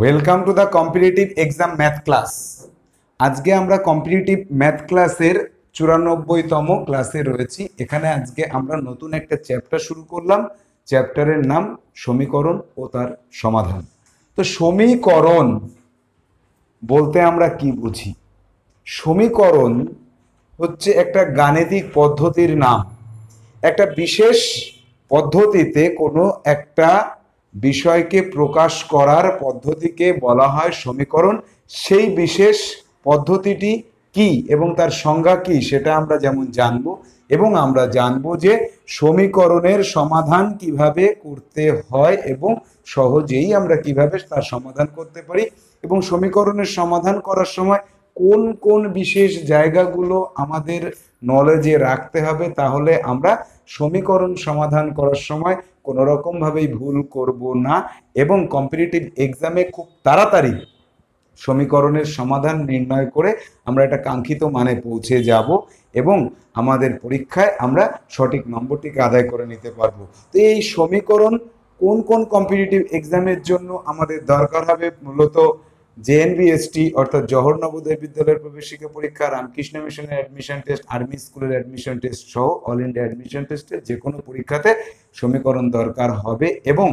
Welcome to the competitive exam math class আজকে আমরা competitive math ক্লাসের চুরানব্বইতম ক্লাসে রয়েছি এখানে আজকে আমরা নতুন একটা চ্যাপ্টার শুরু করলাম চ্যাপ্টারের নাম সমীকরণ ও তার সমাধান তো সমীকরণ বলতে আমরা কি বুঝি সমীকরণ হচ্ছে একটা গাণিতিক পদ্ধতির নাম একটা বিশেষ পদ্ধতিতে কোনো একটা বিষয়কে প্রকাশ করার পদ্ধতিকে বলা হয় সমীকরণ সেই বিশেষ পদ্ধতিটি কি এবং তার সংজ্ঞা কি সেটা আমরা যেমন জানব এবং আমরা জানব যে সমীকরণের সমাধান কিভাবে করতে হয় এবং সহজেই আমরা কিভাবে তার সমাধান করতে পারি এবং সমীকরণের সমাধান করার সময় কোন কোন বিশেষ জায়গাগুলো আমাদের নলেজে রাখতে হবে তাহলে আমরা সমীকরণ সমাধান করার সময় কোনো রকমভাবেই ভুল করব না এবং কম্পিটিটিভ এক্সামে খুব তাড়াতাড়ি সমীকরণের সমাধান নির্ণয় করে আমরা একটা কাঙ্ক্ষিত মানে পৌঁছে যাব এবং আমাদের পরীক্ষায় আমরা সঠিক নম্বরটিকে আদায় করে নিতে পারবো তো এই সমীকরণ কোন কোন কম্পিটিটিভ এক্সামের জন্য আমাদের দরকার হবে মূলত জেএনবিএসটি অর্থাৎ জহর নবোদয় বিদ্যালয়ের প্রবেশিকা পরীক্ষা রামকৃষ্ণ মিশনের অ্যাডমিশন টেস্ট আর্মি স্কুলের অ্যাডমিশন টেস্ট সহ অল ইন্ডিয়া অ্যাডমিশন টেস্টের যে কোনো পরীক্ষাতে সমীকরণ দরকার হবে এবং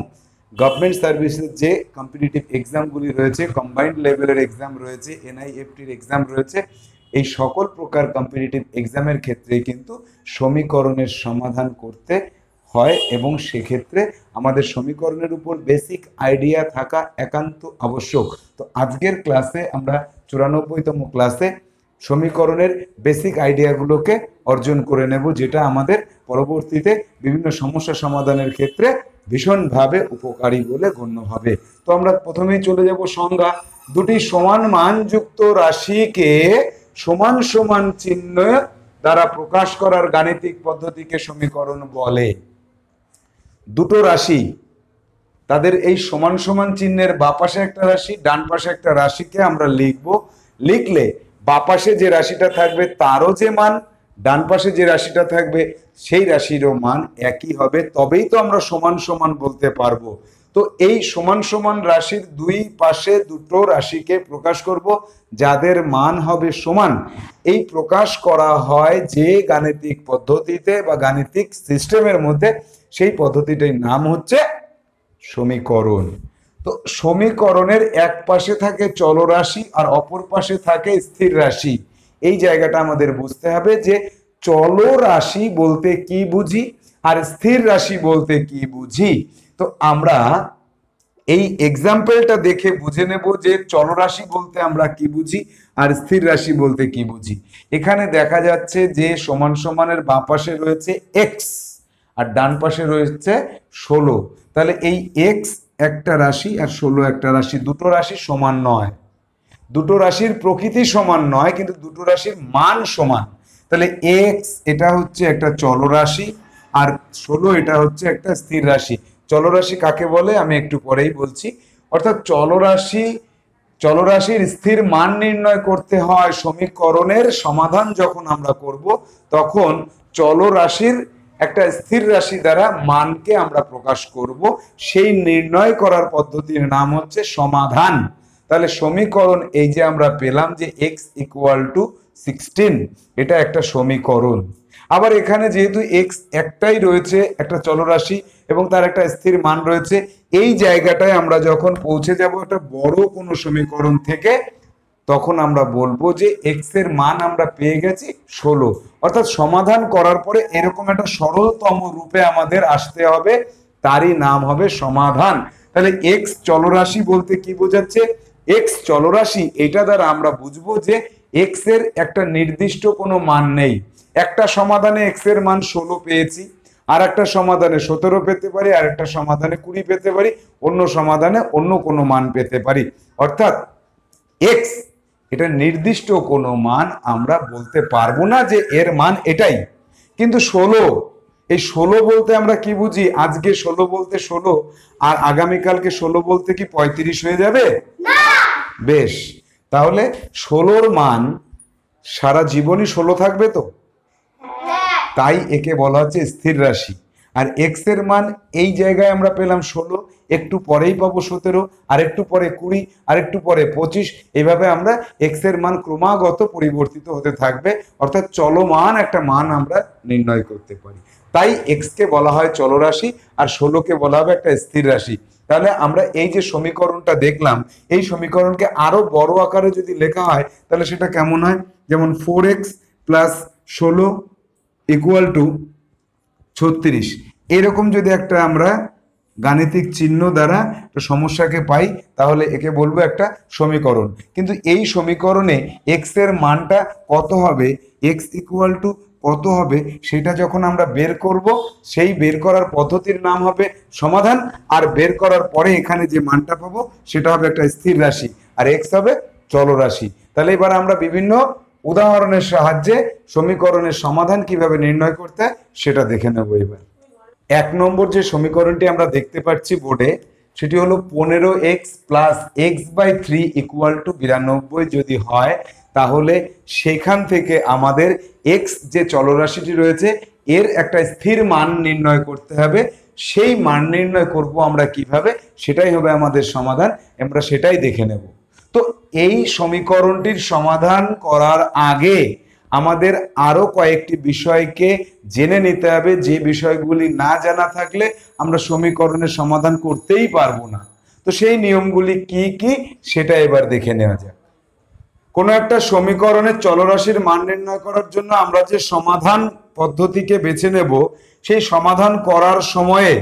গভর্নমেন্ট সার্ভিসের যে কম্পিটিটিভ এক্সামগুলি রয়েছে কম্বাইন্ড লেভেলের এক্সাম রয়েছে এনআইএফটির এক্সাম রয়েছে এই সকল প্রকার কম্পিটিটিভ এক্সামের ক্ষেত্রে কিন্তু সমীকরণের সমাধান করতে হয় এবং সেক্ষেত্রে আমাদের সমীকরণের উপর বেসিক আইডিয়া থাকা একান্ত আবশ্যক তো আজকের ক্লাসে আমরা চুরানব্বইতম ক্লাসে সমীকরণের বেসিক আইডিয়াগুলোকে অর্জন করে নেব যেটা আমাদের পরবর্তীতে বিভিন্ন সমস্যা সমাধানের ক্ষেত্রে ভীষণভাবে উপকারী বলে গণ্য হবে তো আমরা প্রথমেই চলে যাব সংজ্ঞা দুটি সমান মানযুক্ত রাশিকে সমান সমান চিহ্ন দ্বারা প্রকাশ করার গাণিতিক পদ্ধতিকে সমীকরণ বলে দুটো রাশি তাদের এই সমান সমান চিহ্নের বাপাশে একটা রাশি ডান পাশে একটা রাশিকে আমরা লিখব লিখলে বাপাশে যে রাশিটা থাকবে তারও যে মান ডান পাশে যে রাশিটা থাকবে সেই রাশিরও মান একই হবে তবেই তো আমরা সমান সমান বলতে পারবো তো এই সমান সমান রাশির দুই পাশে দুটো রাশিকে প্রকাশ করব যাদের মান হবে সমান এই প্রকাশ করা হয় যে গাণিতিক পদ্ধতিতে বা গাণিতিক সিস্টেমের মধ্যে সেই পদ্ধতিটির নাম হচ্ছে সমীকরণ তো সমীকরণের এক পাশে থাকে চলরাশি আর অপর পাশে থাকে স্থির রাশি এই জায়গাটা আমাদের বুঝতে হবে যে চলরাশি বলতে কি বুঝি আর স্থির রাশি বলতে কি বুঝি তো আমরা এই এক্সাম্পলটা দেখে বুঝে নেব যে চলরাশি বলতে আমরা কি বুঝি আর স্থির রাশি বলতে কি বুঝি এখানে দেখা যাচ্ছে যে সমান সমানের বাঁ পাশে রয়েছে এক্স আর ডান পাশে রয়েছে ষোলো তাহলে এই এক্স একটা রাশি আর ষোলো একটা রাশি দুটো রাশি সমান নয় দুটো রাশির প্রকৃতি সমান নয় কিন্তু দুটো রাশির মান সমান তাহলে এক্স এটা হচ্ছে একটা চলরাশি আর ষোলো এটা হচ্ছে একটা স্থির রাশি চলরাশি কাকে বলে আমি একটু পরেই বলছি অর্থাৎ চলরাশি চলরাশির স্থির মান নির্ণয় করতে হয় সমীকরণের সমাধান যখন আমরা করব তখন চলরাশির একটা স্থির রাশি দ্বারা মানকে আমরা প্রকাশ করব সেই নির্ণয় করার পদ্ধতির নাম হচ্ছে সমাধান তাহলে সমীকরণ এই যে আমরা পেলাম যে এক্স ইকুয়াল টু সিক্সটিন এটা একটা সমীকরণ আবার এখানে যেহেতু এক্স একটাই রয়েছে একটা চলরাশি এবং তার একটা স্থির মান রয়েছে এই জায়গাটায় আমরা যখন পৌঁছে যাব একটা বড় কোনো সমীকরণ থেকে তখন আমরা বলবো যে এক্স এর মান আমরা পেয়ে গেছি ষোলো অর্থাৎ সমাধান করার পরে এরকম একটা সরলতম রূপে আমাদের আসতে হবে তারই নাম হবে সমাধান তাহলে এক্স চলরাশি বলতে কি বোঝাচ্ছে এক্স চলরাশি এটা দ্বারা আমরা বুঝবো যে এক্স এর একটা নির্দিষ্ট কোনো মান নেই একটা সমাধানে এক্স এর মান ষোলো পেয়েছি আর একটা সমাধানে সতেরো পেতে পারি আর একটা সমাধানে কুড়ি পেতে পারি অন্য সমাধানে অন্য কোনো মান পেতে পারি অর্থাৎ এক্স এটা নির্দিষ্ট কোনো মান আমরা বলতে পারবো না যে এর মান এটাই কিন্তু ষোলো এই ষোলো বলতে আমরা কি বুঝি আজকে ষোলো বলতে ষোলো আর আগামীকালকে ষোলো বলতে কি পঁয়ত্রিশ হয়ে যাবে বেশ তাহলে ষোলোর মান সারা জীবনই ষোলো থাকবে তো হ্যাঁ। তাই একে বলা হচ্ছে স্থির রাশি আর এক্স এর মান এই জায়গায় আমরা পেলাম ষোলো একটু পরেই পাবো সতেরো আর একটু পরে কুড়ি আর একটু পরে পঁচিশ এভাবে আমরা এক্স এর মান ক্রমাগত পরিবর্তিত হতে থাকবে অর্থাৎ চলমান একটা মান আমরা নির্ণয় করতে পারি তাই এক্সকে বলা হয় চলরাশি আর ষোলোকে বলা হবে একটা স্থির রাশি তাহলে আমরা এই যে সমীকরণটা দেখলাম এই সমীকরণকে আরও বড় আকারে যদি লেখা হয় তাহলে সেটা কেমন হয় যেমন ফোর এক্স প্লাস ষোলো ইকুয়াল টু ছত্রিশ এরকম যদি একটা আমরা গাণিতিক চিহ্ন দ্বারা সমস্যাকে পাই তাহলে একে বলবো একটা সমীকরণ কিন্তু এই সমীকরণে এক্স এর মানটা কত হবে এক্স ইকুয়াল টু কত হবে সেটা যখন আমরা বের করব সেই বের করার পদ্ধতির নাম হবে সমাধান আর বের করার পরে এখানে যে মানটা পাবো সেটা হবে একটা স্থির রাশি আর এক্স হবে চলরাশি তাহলে এবার আমরা বিভিন্ন উদাহরণের সাহায্যে সমীকরণের সমাধান কিভাবে নির্ণয় করতে সেটা দেখে নেব এবার এক নম্বর যে সমীকরণটি আমরা দেখতে পাচ্ছি বোর্ডে সেটি হলো পনেরো x plus x by three equal to বিরানব্বই যদি হয় তাহলে সেখান থেকে আমাদের এক্স যে চলরাশিটি রয়েছে এর একটা স্থির মান নির্ণয় করতে হবে সেই মান নির্ণয় করব আমরা কিভাবে সেটাই হবে আমাদের সমাধান আমরা সেটাই দেখে নেব তো এই সমীকরণটির সমাধান করার আগে আমাদের আরও কয়েকটি বিষয়কে জেনে নিতে হবে যে বিষয়গুলি না জানা থাকলে আমরা সমীকরণের সমাধান করতেই পারবো না তো সেই নিয়মগুলি কি কি সেটা এবার দেখে নেওয়া যাক কোনো একটা সমীকরণের চলরাশির মান নির্ণয় করার জন্য আমরা যে সমাধান পদ্ধতিকে বেছে নেব সেই সমাধান করার সময়ে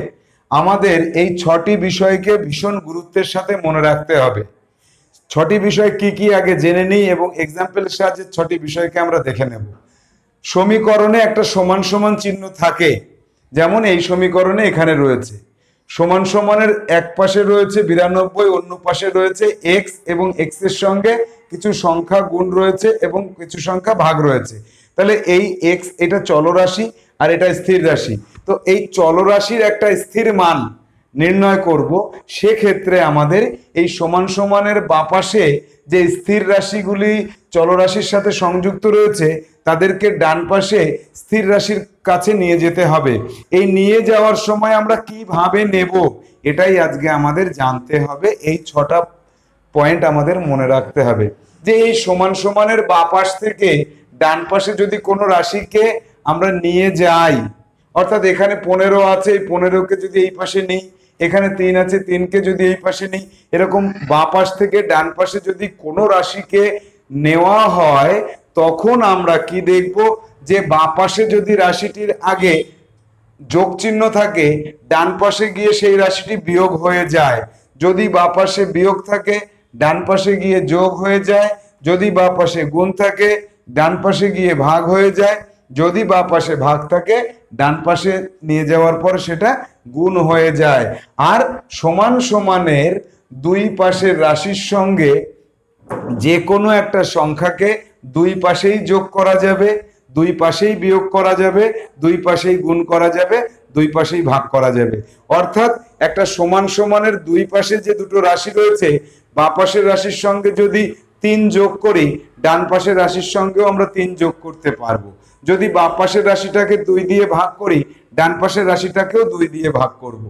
আমাদের এই ছটি বিষয়কে ভীষণ গুরুত্বের সাথে মনে রাখতে হবে ছটি বিষয় কি কি আগে জেনে নিই এবং এক্সাম্পলের সাহায্যে ছটি বিষয়কে আমরা দেখে নেব সমীকরণে একটা সমান সমান চিহ্ন থাকে যেমন এই সমীকরণে এখানে রয়েছে সমান সমানের এক পাশে রয়েছে বিরানব্বই অন্য পাশে রয়েছে এক্স এবং এক্স এর সঙ্গে কিছু সংখ্যা গুণ রয়েছে এবং কিছু সংখ্যা ভাগ রয়েছে তাহলে এই এক্স এটা চলরাশি আর এটা স্থির রাশি তো এই চলরাশির একটা স্থির মান নির্ণয় করব সেক্ষেত্রে আমাদের এই সমান সমানের বাপাশে যে স্থির রাশিগুলি চলরাশির সাথে সংযুক্ত রয়েছে তাদেরকে ডান পাশে স্থির রাশির কাছে নিয়ে যেতে হবে এই নিয়ে যাওয়ার সময় আমরা কিভাবে নেব এটাই আজকে আমাদের জানতে হবে এই ছটা পয়েন্ট আমাদের মনে রাখতে হবে যে এই সমান সমানের বাপাশ থেকে ডান পাশে যদি কোনো রাশিকে আমরা নিয়ে যাই অর্থাৎ এখানে পনেরো আছে এই পনেরোকে যদি এই পাশে নেই এখানে তিন আছে তিনকে যদি এই পাশে নেই এরকম বাঁ পাশ থেকে ডান পাশে যদি কোনো রাশিকে নেওয়া হয় তখন আমরা কি দেখব যে বাঁ পাশে যদি রাশিটির আগে যোগ চিহ্ন থাকে ডান পাশে গিয়ে সেই রাশিটি বিয়োগ হয়ে যায় যদি বা পাশে বিয়োগ থাকে ডান পাশে গিয়ে যোগ হয়ে যায় যদি বা পাশে গুণ থাকে ডান পাশে গিয়ে ভাগ হয়ে যায় যদি বা পাশে ভাগ থাকে ডান পাশে নিয়ে যাওয়ার পর সেটা গুণ হয়ে যায় আর সমান সমানের দুই পাশের রাশির সঙ্গে যে কোনো একটা সংখ্যাকে দুই পাশেই যোগ করা যাবে দুই পাশেই বিয়োগ করা যাবে দুই পাশেই গুণ করা যাবে দুই পাশেই ভাগ করা যাবে অর্থাৎ একটা সমান সমানের দুই পাশে যে দুটো রাশি রয়েছে বা পাশের রাশির সঙ্গে যদি তিন যোগ করি ডান পাশের রাশির সঙ্গেও আমরা তিন যোগ করতে পারবো যদি বা পাশের রাশিটাকে দুই দিয়ে ভাগ করি ডান পাশের রাশিটাকেও দুই দিয়ে ভাগ করব।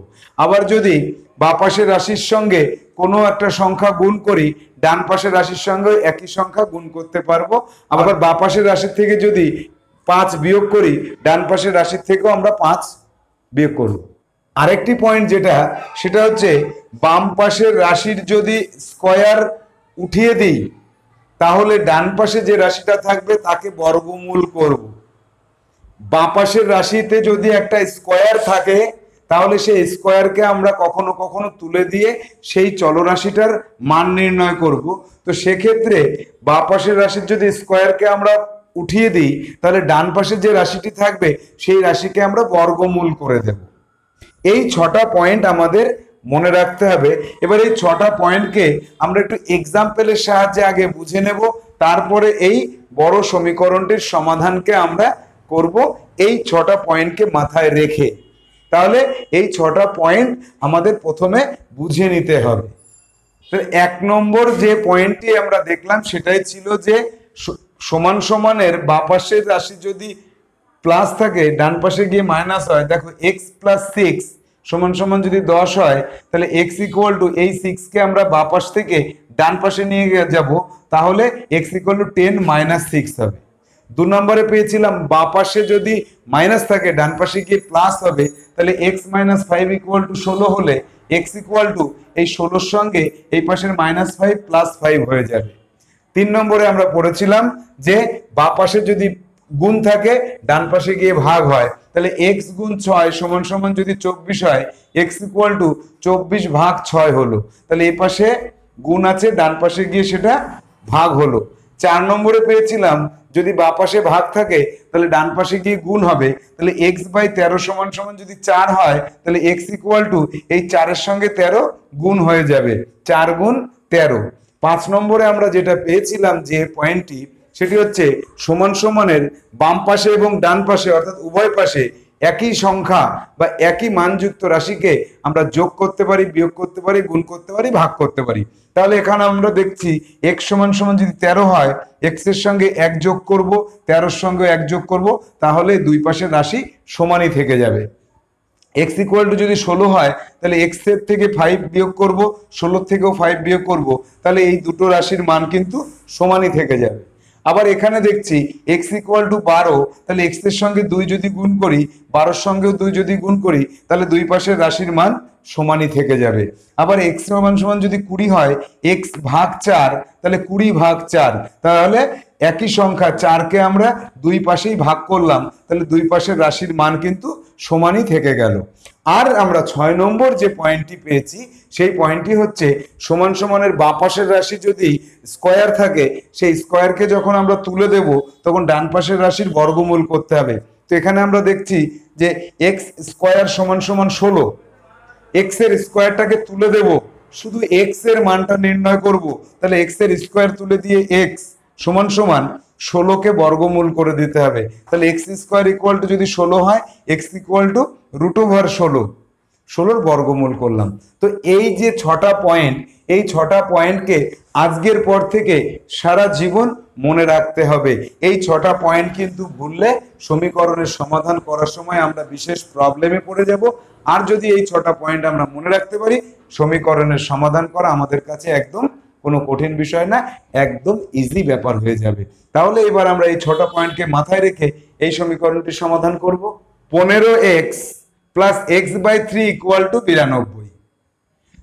আবার যদি বা পাশের রাশির সঙ্গে কোনো একটা সংখ্যা গুণ করি ডান পাশের রাশির সঙ্গে একই সংখ্যা গুণ করতে পারবো আবার বা পাশের রাশির থেকে যদি পাঁচ বিয়োগ করি ডান পাশের রাশির থেকেও আমরা পাঁচ বিয়োগ করব আরেকটি পয়েন্ট যেটা সেটা হচ্ছে বাম পাশের রাশির যদি স্কয়ার উঠিয়ে দিই তাহলে ডান পাশে যে রাশিটা থাকবে তাকে বর্গমূল করবো বাঁপাশের রাশিতে যদি একটা স্কোয়ার থাকে তাহলে সেই স্কোয়ারকে আমরা কখনো কখনো তুলে দিয়ে সেই চলরাশিটার মান নির্ণয় করব তো সেক্ষেত্রে বাঁপাশের রাশির যদি স্কোয়ারকে আমরা উঠিয়ে দিই তাহলে ডান পাশের যে রাশিটি থাকবে সেই রাশিকে আমরা বর্গমূল করে দেব এই ছটা পয়েন্ট আমাদের মনে রাখতে হবে এবার এই ছটা পয়েন্টকে আমরা একটু এক্সাম্পলের সাহায্যে আগে বুঝে নেব তারপরে এই বড় সমীকরণটির সমাধানকে আমরা করব এই ছটা পয়েন্টকে মাথায় রেখে তাহলে এই ছটা পয়েন্ট আমাদের প্রথমে বুঝে নিতে হবে এক নম্বর যে পয়েন্টটি আমরা দেখলাম সেটাই ছিল যে সমান সমানের বা পাশের রাশি যদি প্লাস থাকে ডান পাশে গিয়ে মাইনাস হয় দেখো এক্স প্লাস সিক্স সমান সমান যদি দশ হয় তাহলে এক্স ইকুয়াল টু এই সিক্সকে আমরা বা পাশ থেকে ডান পাশে নিয়ে যাব তাহলে X equal to ten minus six হবে দু নম্বরে পেয়েছিলাম বা পাশে যদি মাইনাস থাকে ডান পাশে গিয়ে প্লাস হবে তাহলে x minus five equal to ষোলো হলে এক্স ইকুয়াল টু এই ষোলোর সঙ্গে এই পাশের মাইনাস ফাইভ প্লাস ফাইভ হয়ে যাবে তিন নম্বরে আমরা পড়েছিলাম যে বা পাশে যদি গুণ থাকে ডান পাশে গিয়ে ভাগ হয় তাহলে এক্স গুণ ছয় সমান সমান যদি চব্বিশ হয় এক্স ইকুয়াল টু চব্বিশ ভাগ ছয় হলো তাহলে এ পাশে গুণ আছে ডান পাশে গিয়ে সেটা ভাগ হলো চার নম্বরে পেয়েছিলাম যদি বা পাশে ভাগ থাকে তাহলে ডান পাশে গিয়ে গুণ হবে তাহলে এক্স বাই তেরো সমান সমান যদি চার হয় তাহলে এক্স ইকুয়াল টু এই চারের সঙ্গে তেরো গুণ হয়ে যাবে চার গুণ তেরো পাঁচ নম্বরে আমরা যেটা পেয়েছিলাম যে পয়েন্টটি সেটি হচ্ছে সমান সমানের বাম পাশে এবং ডান পাশে অর্থাৎ উভয় পাশে একই সংখ্যা বা একই মানযুক্ত রাশিকে আমরা যোগ করতে পারি বিয়োগ করতে পারি গুণ করতে পারি ভাগ করতে পারি তাহলে এখানে আমরা দেখছি এক সমান সমান যদি তেরো হয় এক্সের সঙ্গে এক যোগ করব তেরোর সঙ্গে এক যোগ করব তাহলে দুই পাশের রাশি সমানই থেকে যাবে এক্স ইকুয়াল টু যদি ষোলো হয় তাহলে এক্সের থেকে ফাইভ বিয়োগ করব ষোলোর থেকেও ফাইভ বিয়োগ করব তাহলে এই দুটো রাশির মান কিন্তু সমানই থেকে যাবে আবার এখানে দেখছি এক্স ইকুয়াল টু বারো তাহলে এক্স এর সঙ্গে দুই যদি গুণ করি বারোর সঙ্গেও দুই যদি গুণ করি তাহলে দুই পাশের রাশির মান সমানই থেকে যাবে আবার এক্স মান সমান যদি কুড়ি হয় এক্স ভাগ চার তাহলে কুড়ি ভাগ চার তাহলে একই সংখ্যা চারকে আমরা দুই পাশেই ভাগ করলাম তাহলে দুই পাশের রাশির মান কিন্তু সমানই থেকে গেল আর আমরা ছয় নম্বর যে পয়েন্টটি পেয়েছি সেই পয়েন্টটি হচ্ছে সমান সমানের বাঁ পাশের রাশি যদি স্কোয়ার থাকে সেই স্কোয়ারকে যখন আমরা তুলে দেব তখন ডান পাশের রাশির বর্গমূল করতে হবে তো এখানে আমরা দেখছি যে এক্স স্কোয়ার সমান সমান ষোলো এক্স এর স্কোয়ারটাকে তুলে দেব শুধু এক্স এর মানটা নির্ণয় করব তাহলে এক্স এর স্কোয়ার তুলে দিয়ে এক্স সমান সমান ষোলোকে বর্গমূল করে দিতে হবে তাহলে এক্স স্কোয়ার ইকুয়াল টু যদি ষোলো হয় x equal to root over ষোলো ষোলোর বর্গমূল করলাম তো এই যে ছটা পয়েন্ট এই ছটা পয়েন্টকে আজকের পর থেকে সারা জীবন মনে রাখতে হবে এই ছটা পয়েন্ট কিন্তু ভুললে সমীকরণের সমাধান করার সময় আমরা বিশেষ প্রবলেমে পড়ে যাব আর যদি এই ছটা পয়েন্ট আমরা মনে রাখতে পারি সমীকরণের সমাধান করা আমাদের কাছে একদম কোনো কঠিন বিষয় না একদম ইজি ব্যাপার হয়ে যাবে তাহলে এবার আমরা এই ছটা পয়েন্টকে মাথায় রেখে এই সমীকরণটি সমাধান করব পনেরো x plus x by three equal to বিরানব্বই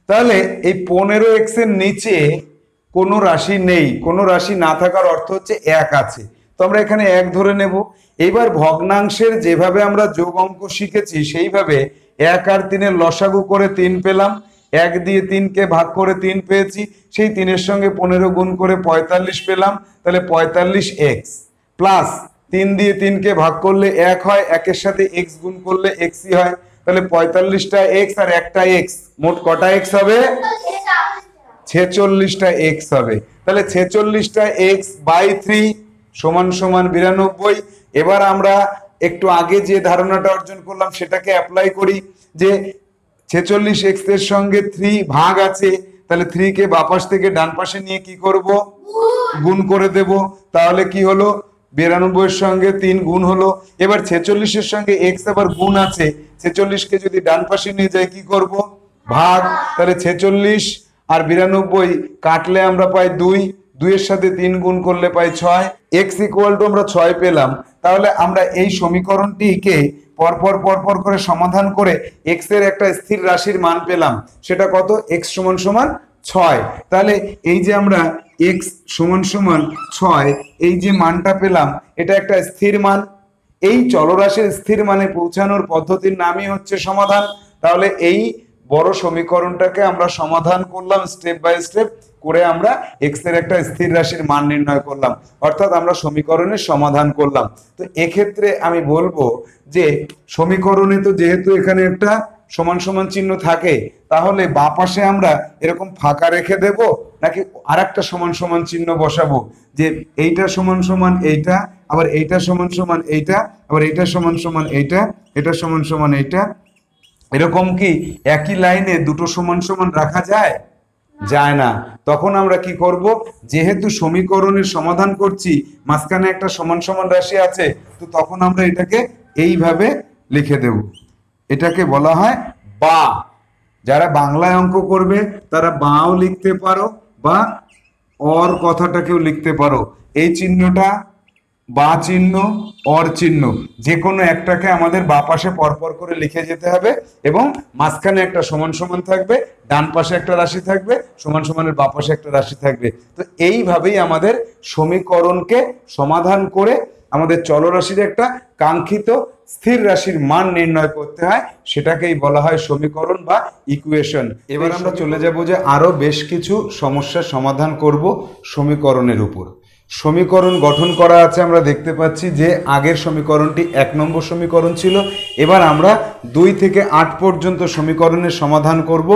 তাহলে এই পনেরো এক্সের নিচে কোনো রাশি নেই কোনো রাশি না থাকার অর্থ হচ্ছে এক আছে তো আমরা এখানে এক ধরে নেব এবার ভগ্নাংশের যেভাবে আমরা যোগ অঙ্ক শিখেছি সেইভাবে এক আর তিনের লসাগু করে তিন পেলাম এক দিয়ে তিনকে ভাগ করে তিন পেয়েছি সেই তিনের সঙ্গে পনেরো গুণ করে পঁয়তাল্লিশ পেলাম তাহলে পঁয়তাল্লিশ এক্স প্লাস তিন দিয়ে তিনকে ভাগ করলে এক হয় একের সাথে এক্স গুণ করলে এক্সই হয় তাহলে পঁয়তাল্লিশটা এক্স আর একটা এক্স মোট কটা এক্স হবে ছেচল্লিশটা এক্স হবে তাহলে ছেচল্লিশটা এক্স বাই থ্রি সমান সমান বিরানব্বই এবার আমরা একটু আগে যে ধারণাটা অর্জন করলাম সেটাকে অ্যাপ্লাই করি যে ছেচল্লিশ এক্স এর সঙ্গে থ্রি ভাগ আছে তাহলে থ্রিকে বাপাস থেকে ডান পাশে নিয়ে কি করব গুণ করে দেব তাহলে কি হলো বিরানব্বইয়ের সঙ্গে তিন গুণ হলো এবার ছেচল্লিশের সঙ্গে এক্স আবার গুণ আছে ছেচল্লিশকে যদি ডান পাশে নিয়ে যাই কি করব ভাগ তাহলে ছেচল্লিশ আর বিরানব্বই কাটলে আমরা পাই দুই দুইয়ের সাথে তিন গুণ করলে পাই ছয় এক্স ইকুয়াল টু আমরা ছয় পেলাম তাহলে আমরা এই সমীকরণটিকে পরপর পরপর করে সমাধান করে এক্স এর একটা স্থির রাশির মান পেলাম সেটা কত এক্স সমান সমান ছয় তাহলে এই যে আমরা এক্স সমান সমান ছয় এই যে মানটা পেলাম এটা একটা স্থির মান এই চলরাশির স্থির মানে পৌঁছানোর পদ্ধতির নামই হচ্ছে সমাধান তাহলে এই বড় সমীকরণটাকে আমরা সমাধান করলাম স্টেপ বাই স্টেপ করে আমরা এক্স এর একটা স্থির রাশির মান নির্ণয় করলাম অর্থাৎ আমরা সমীকরণের সমাধান করলাম তো এক্ষেত্রে আমি বলবো যে সমীকরণে তো যেহেতু এখানে একটা সমান সমান চিহ্ন থাকে তাহলে বা পাশে আমরা এরকম ফাঁকা রেখে দেব নাকি আর একটা সমান সমান চিহ্ন বসাবো যে এইটা সমান সমান এইটা আবার এইটা সমান সমান এইটা আবার এইটা সমান সমান এইটা এটা সমান সমান এইটা এরকম কি একই লাইনে দুটো সমান সমান রাখা যায় যায় না তখন আমরা কি করব যেহেতু সমীকরণের সমাধান করছি মাঝখানে একটা সমান সমান রাশি আছে তো তখন আমরা এটাকে এইভাবে লিখে দেব এটাকে বলা হয় বা যারা বাংলায় অঙ্ক করবে তারা বাও লিখতে পারো বা অর কথাটাকেও লিখতে পারো এই চিহ্নটা বা চিহ্ন অর চিহ্ন যে কোনো একটাকে আমাদের বা পাশে পরপর করে লিখে যেতে হবে এবং মাঝখানে একটা সমান সমান থাকবে ডান পাশে একটা রাশি থাকবে সমান সমানের বা পাশে একটা রাশি থাকবে তো এইভাবেই আমাদের সমীকরণকে সমাধান করে আমাদের চলরাশির একটা কাঙ্ক্ষিত স্থির রাশির মান নির্ণয় করতে হয় সেটাকেই বলা হয় সমীকরণ বা ইকুয়েশন এবার আমরা চলে যাব যে আরও বেশ কিছু সমস্যার সমাধান করব সমীকরণের উপর সমীকরণ গঠন করা আছে আমরা দেখতে পাচ্ছি যে আগের সমীকরণটি এক নম্বর সমীকরণ ছিল এবার আমরা দুই থেকে আট পর্যন্ত সমীকরণের সমাধান করব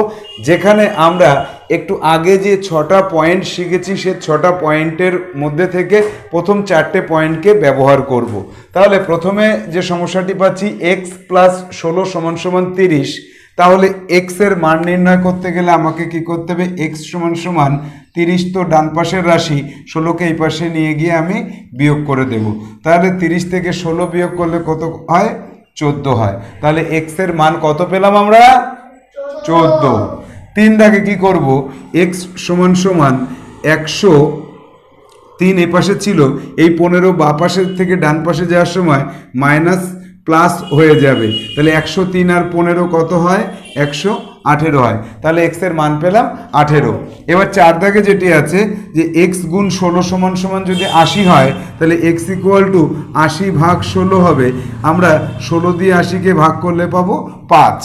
যেখানে আমরা একটু আগে যে ছটা পয়েন্ট শিখেছি সে ছটা পয়েন্টের মধ্যে থেকে প্রথম চারটে পয়েন্টকে ব্যবহার করব। তাহলে প্রথমে যে সমস্যাটি পাচ্ছি এক্স প্লাস ষোলো সমান সমান তিরিশ তাহলে এক্সের মান নির্ণয় করতে গেলে আমাকে কি করতে হবে এক্স সমান সমান তিরিশ তো ডান পাশের রাশি ষোলোকে এই পাশে নিয়ে গিয়ে আমি বিয়োগ করে দেব তাহলে তিরিশ থেকে ষোলো বিয়োগ করলে কত হয় চোদ্দো হয় তাহলে এক্সের মান কত পেলাম আমরা চোদ্দো তিন দাগে কি করব এক্স সমান সমান একশো তিন এপাশে ছিল এই পনেরো বা পাশের থেকে ডান পাশে যাওয়ার সময় মাইনাস প্লাস হয়ে যাবে তাহলে একশো তিন আর পনেরো কত হয় একশো আঠেরো হয় তাহলে এক্সের মান পেলাম আঠেরো এবার চার দাগে যেটি আছে যে এক্স গুণ ষোলো সমান সমান যদি আশি হয় তাহলে এক্স ইকুয়াল টু আশি ভাগ ষোলো হবে আমরা ষোলো দিয়ে আশিকে ভাগ করলে পাবো পাঁচ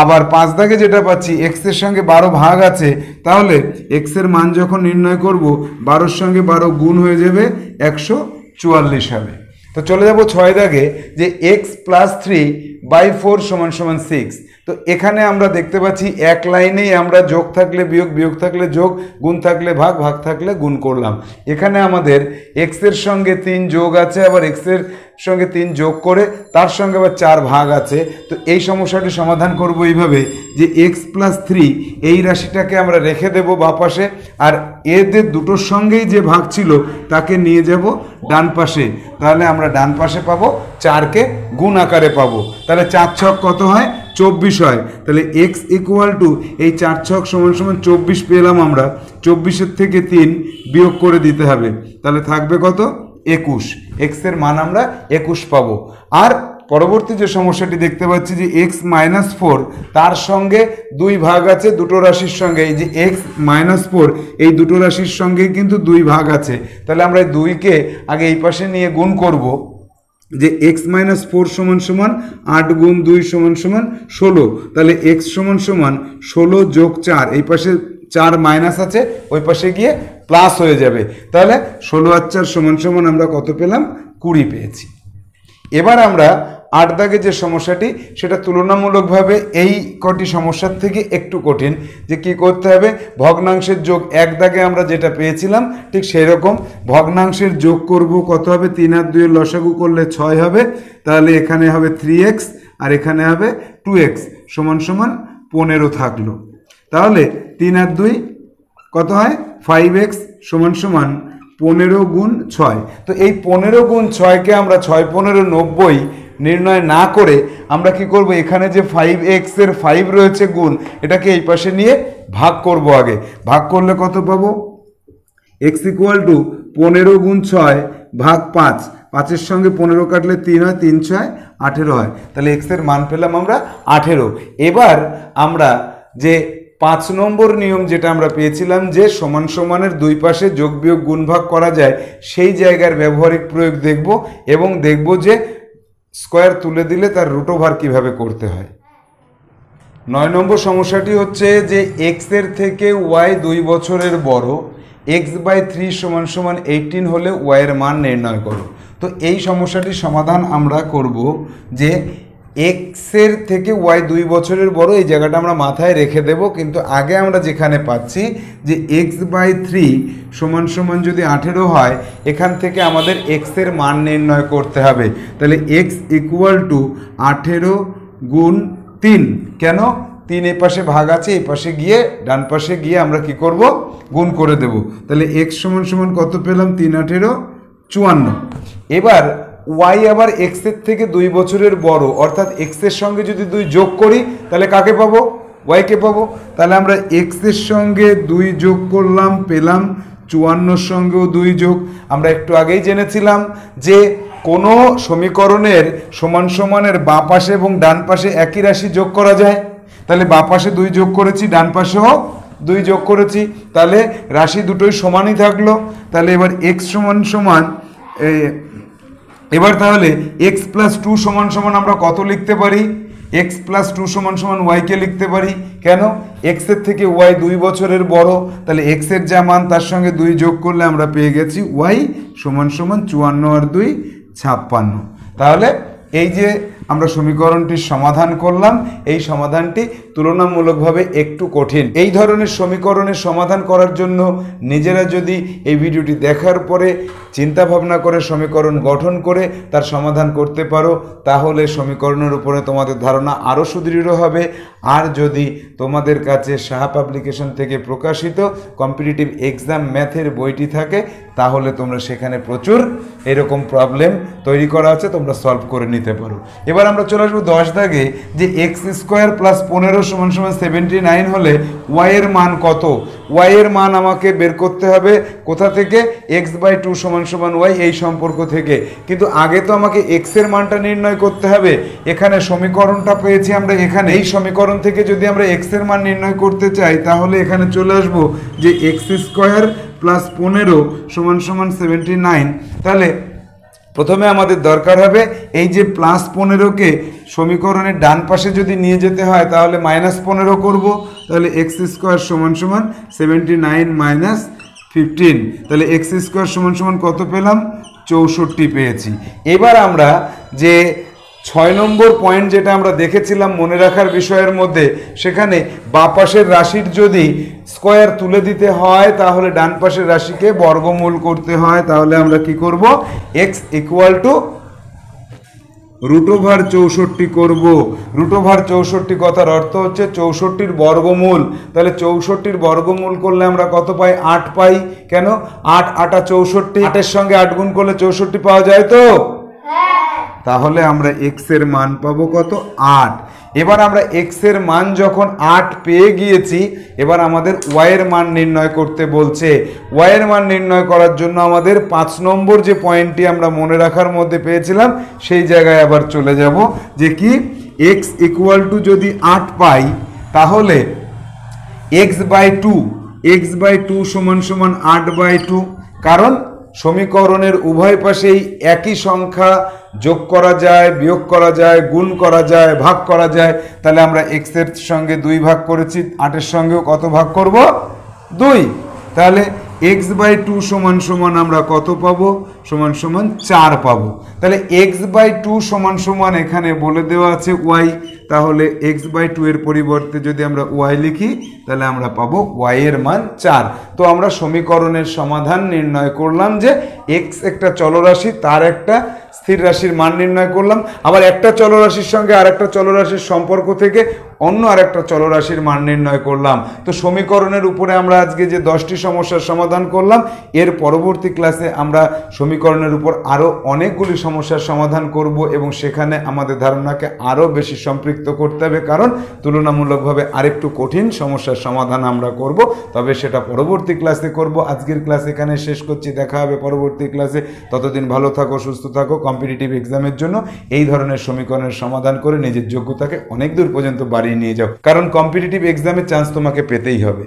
আবার পাঁচ দাগে যেটা পাচ্ছি এক্সের সঙ্গে বারো ভাগ আছে তাহলে এক্সের মান যখন নির্ণয় করব বারোর সঙ্গে বারো গুণ হয়ে যাবে একশো চুয়াল্লিশ হবে তো চলে যাব ছয় দাগে যে x plus three by four সমান সমান সিক্স তো এখানে আমরা দেখতে পাচ্ছি এক লাইনেই আমরা যোগ থাকলে বিয়োগ বিয়োগ থাকলে যোগ গুণ থাকলে ভাগ ভাগ থাকলে গুণ করলাম এখানে আমাদের এক্সের সঙ্গে তিন যোগ আছে আবার এক্সের সঙ্গে তিন যোগ করে তার সঙ্গে আবার চার ভাগ আছে তো এই সমস্যাটি সমাধান করব এইভাবে যে এক্স প্লাস থ্রি এই রাশিটাকে আমরা রেখে দেব বাপাশে আর এদের দুটোর সঙ্গেই যে ভাগ ছিল তাকে নিয়ে যাব ডান পাশে তাহলে আমরা ডান পাশে পাবো চারকে গুণ আকারে পাবো তাহলে চার ছক কত হয় চব্বিশ হয় তাহলে এক্স ইকুয়াল টু এই চার ছক সমান সমান চব্বিশ পেলাম আমরা চব্বিশের থেকে তিন বিয়োগ করে দিতে হবে তাহলে থাকবে কত একুশ এক্সের মান আমরা একুশ পাবো আর পরবর্তী যে সমস্যাটি দেখতে পাচ্ছি যে এক্স মাইনাস ফোর তার সঙ্গে দুই ভাগ আছে দুটো রাশির সঙ্গে এই যে এক্স মাইনাস ফোর এই দুটো রাশির সঙ্গে কিন্তু দুই ভাগ আছে তাহলে আমরা দুইকে আগে এই পাশে নিয়ে গুণ করব যে এক্স মাইনাস ফোর সমান সমান আট গুণ দুই সমান সমান ষোলো তাহলে এক্স সমান সমান ষোলো যোগ চার এই পাশে চার মাইনাস আছে ওই পাশে গিয়ে প্লাস হয়ে যাবে তাহলে ষোলো আর চার সমান সমান আমরা কত পেলাম কুড়ি পেয়েছি এবার আমরা আট দাগে যে সমস্যাটি সেটা তুলনামূলকভাবে এই কটি সমস্যার থেকে একটু কঠিন যে কি করতে হবে ভগ্নাংশের যোগ এক দাগে আমরা যেটা পেয়েছিলাম ঠিক সেই রকম ভগ্নাংশের যোগ করব কত হবে তিন আর দুইয়ের লসাগু করলে ছয় হবে তাহলে এখানে হবে থ্রি এক্স আর এখানে হবে টু এক্স সমান সমান পনেরো থাকলো তাহলে তিন আর দুই কত হয় ফাইভ এক্স সমান সমান পনেরো গুণ ছয় তো এই পনেরো গুণ ছয়কে আমরা ছয় পনেরো নব্বই নির্ণয় না করে আমরা কি করব এখানে যে ফাইভ এক্সের ফাইভ রয়েছে গুণ এটাকে এই পাশে নিয়ে ভাগ করব আগে ভাগ করলে কত পাবো এক্স ইকুয়াল টু পনেরো গুণ ছয় ভাগ পাঁচ পাঁচের সঙ্গে পনেরো কাটলে তিন হয় তিন ছয় আঠেরো হয় তাহলে এক্সের মান পেলাম আমরা আঠেরো এবার আমরা যে পাঁচ নম্বর নিয়ম যেটা আমরা পেয়েছিলাম যে সমান সমানের দুই পাশে যোগ বিয়োগ গুণভাগ করা যায় সেই জায়গার ব্যবহারিক প্রয়োগ দেখব এবং দেখব যে স্কোয়ার তুলে দিলে তার রুটোভার কিভাবে কীভাবে করতে হয় নয় নম্বর সমস্যাটি হচ্ছে যে এক্সের থেকে ওয়াই দুই বছরের বড় এক্স বাই থ্রি সমান সমান এইটিন হলে ওয়াইয়ের মান নির্ণয় করো তো এই সমস্যাটির সমাধান আমরা করব যে এক্সের থেকে ওয়াই দুই বছরের বড় এই জায়গাটা আমরা মাথায় রেখে দেব কিন্তু আগে আমরা যেখানে পাচ্ছি যে এক্স বাই থ্রি সমান সমান যদি আঠেরো হয় এখান থেকে আমাদের এক্সের মান নির্ণয় করতে হবে তাহলে এক্স ইকুয়াল টু আঠেরো গুণ তিন কেন তিন এপাশে পাশে ভাগ আছে এ পাশে গিয়ে ডান পাশে গিয়ে আমরা কি করব গুণ করে দেব তাহলে এক্স সমান সমান কত পেলাম তিন আঠেরো চুয়ান্ন এবার ওয়াই আবার এক্সের থেকে দুই বছরের বড় অর্থাৎ এক্সের সঙ্গে যদি দুই যোগ করি তাহলে কাকে পাবো ওয়াইকে পাবো তাহলে আমরা এক্সের সঙ্গে দুই যোগ করলাম পেলাম চুয়ান্নর সঙ্গেও দুই যোগ আমরা একটু আগেই জেনেছিলাম যে কোনো সমীকরণের সমান সমানের বাঁ পাশে এবং ডান পাশে একই রাশি যোগ করা যায় তাহলে বাঁ পাশে দুই যোগ করেছি ডান পাশেও দুই যোগ করেছি তাহলে রাশি দুটোই সমানই থাকলো তাহলে এবার এক্স সমান সমান এবার তাহলে এক্স প্লাস টু সমান সমান আমরা কত লিখতে পারি এক্স প্লাস টু সমান সমান ওয়াইকে লিখতে পারি কেন এক্সের থেকে ওয়াই দুই বছরের বড় তাহলে এক্সের যা মান তার সঙ্গে দুই যোগ করলে আমরা পেয়ে গেছি ওয়াই সমান সমান চুয়ান্ন আর দুই ছাপ্পান্ন তাহলে এই যে আমরা সমীকরণটির সমাধান করলাম এই সমাধানটি তুলনামূলকভাবে একটু কঠিন এই ধরনের সমীকরণের সমাধান করার জন্য নিজেরা যদি এই ভিডিওটি দেখার পরে চিন্তা ভাবনা করে সমীকরণ গঠন করে তার সমাধান করতে পারো তাহলে সমীকরণের উপরে তোমাদের ধারণা আরও সুদৃঢ় হবে আর যদি তোমাদের কাছে সাহা পাবলিকেশন থেকে প্রকাশিত কম্পিটিটিভ এক্সাম ম্যাথের বইটি থাকে তাহলে তোমরা সেখানে প্রচুর এরকম প্রবলেম তৈরি করা আছে তোমরা সলভ করে নিতে পারো এবার আমরা চলে আসবো দশ দাগে যে এক্স স্কোয়ার প্লাস পনেরো সমান সমান সেভেন্টি নাইন হলে ওয়াইয়ের মান কত ওয়াইয়ের মান আমাকে বের করতে হবে কোথা থেকে এক্স বাই টু সমান সমান ওয়াই এই সম্পর্ক থেকে কিন্তু আগে তো আমাকে এক্সের মানটা নির্ণয় করতে হবে এখানে সমীকরণটা পেয়েছি আমরা এখানে এই সমীকরণ থেকে যদি আমরা এক্সের মান নির্ণয় করতে চাই তাহলে এখানে চলে আসবো যে এক্স স্কোয়ার প্লাস পনেরো সমান সমান সেভেন্টি নাইন তাহলে প্রথমে আমাদের দরকার হবে এই যে প্লাস পনেরোকে সমীকরণের ডান পাশে যদি নিয়ে যেতে হয় তাহলে মাইনাস পনেরো করবো তাহলে এক্স স্কোয়ার সমান সমান সেভেন্টি নাইন মাইনাস ফিফটিন তাহলে এক্স স্কোয়ার সমান সমান কত পেলাম চৌষট্টি পেয়েছি এবার আমরা যে ছয় নম্বর পয়েন্ট যেটা আমরা দেখেছিলাম মনে রাখার বিষয়ের মধ্যে সেখানে বা পাশের রাশির যদি স্কোয়ার তুলে দিতে হয় তাহলে ডান পাশের রাশিকে বর্গমূল করতে হয় তাহলে আমরা কি করব x equal to root over চৌষট্টি করবো রুট ওভার চৌষট্টি কথার অর্থ হচ্ছে চৌষট্টির বর্গমূল তাহলে চৌষট্টির বর্গমূল করলে আমরা কত পাই আট পাই কেন আট আটা চৌষট্টি আটের সঙ্গে আট গুণ করলে চৌষট্টি পাওয়া যায় তো তাহলে আমরা এক্সের মান পাবো কত আট এবার আমরা এক্সের মান যখন আট পেয়ে গিয়েছি এবার আমাদের ওয়াইয়ের মান নির্ণয় করতে বলছে ওয়াইয়ের মান নির্ণয় করার জন্য আমাদের পাঁচ নম্বর যে পয়েন্টটি আমরা মনে রাখার মধ্যে পেয়েছিলাম সেই জায়গায় আবার চলে যাব যে কি এক্স ইকুয়াল টু যদি আট পাই তাহলে x by two x by two সমান সমান আট বাই টু কারণ সমীকরণের উভয় পাশেই একই সংখ্যা যোগ করা যায় বিয়োগ করা যায় গুণ করা যায় ভাগ করা যায় তাহলে আমরা এক্সের সঙ্গে দুই ভাগ করেছি আটের সঙ্গেও কত ভাগ করব দুই তাহলে এক্স বাই টু সমান সমান আমরা কত পাবো সমান সমান চার পাবো তাহলে এক্স বাই টু সমান সমান এখানে বলে দেওয়া আছে ওয়াই তাহলে এক্স বাই টু এর পরিবর্তে যদি আমরা ওয়াই লিখি তাহলে আমরা পাবো ওয়াই এর মান চার তো আমরা সমীকরণের সমাধান নির্ণয় করলাম যে এক্স একটা চলরাশি তার একটা স্থির রাশির মান নির্ণয় করলাম আবার একটা চলরাশির সঙ্গে আর একটা চলরাশির সম্পর্ক থেকে অন্য আর একটা চলরাশির মান নির্ণয় করলাম তো সমীকরণের উপরে আমরা আজকে যে দশটি সমস্যার সমাধান করলাম এর পরবর্তী ক্লাসে আমরা সমীকরণের উপর আরও অনেকগুলি সমস্যার সমাধান করব এবং সেখানে আমাদের ধারণাকে আরও বেশি সম্পৃক্ত করতে হবে কারণ তুলনামূলকভাবে আরেকটু কঠিন সমস্যার সমাধান আমরা করব তবে সেটা পরবর্তী ক্লাসে করব আজকের ক্লাস এখানে শেষ করছি দেখা হবে পরবর্তী ক্লাসে ততদিন ভালো থাকো সুস্থ থাকো কম্পিটিটিভ এক্সামের জন্য এই ধরনের সমীকরণের সমাধান করে নিজের যোগ্যতাকে অনেক দূর পর্যন্ত বাড়িয়ে নিয়ে যাও কারণ কম্পিটিটিভ এক্সামের চান্স তোমাকে পেতেই হবে